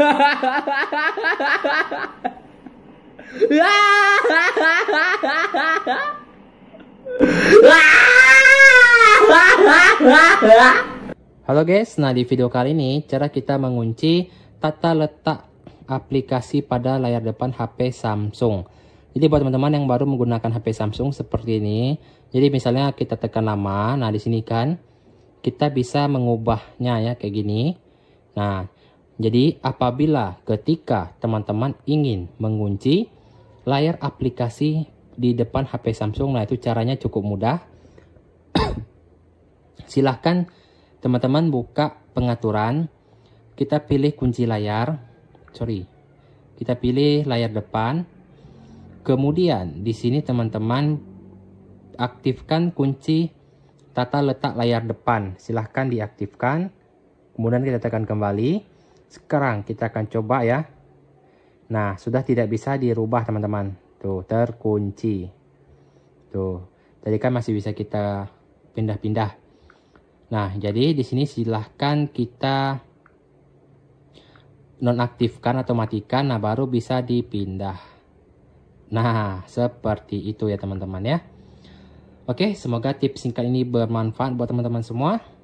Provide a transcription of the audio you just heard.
Halo guys, nah di video kali ini cara kita mengunci tata letak aplikasi pada layar depan HP Samsung. Jadi buat teman-teman yang baru menggunakan HP Samsung seperti ini, jadi misalnya kita tekan nama, nah di sini kan kita bisa mengubahnya ya kayak gini. Nah, jadi apabila ketika teman-teman ingin mengunci layar aplikasi di depan HP Samsung, nah itu caranya cukup mudah. Silahkan teman-teman buka pengaturan, kita pilih kunci layar, sorry, kita pilih layar depan. Kemudian di sini teman-teman aktifkan kunci tata letak layar depan. Silahkan diaktifkan. Kemudian kita tekan kembali. Sekarang kita akan coba ya. Nah, sudah tidak bisa dirubah teman-teman. Tuh, terkunci. Tuh, tadi kan masih bisa kita pindah-pindah. Nah, jadi di sini silahkan kita nonaktifkan atau matikan. Nah, baru bisa dipindah. Nah, seperti itu ya teman-teman ya. Oke, semoga tips singkat ini bermanfaat buat teman-teman semua.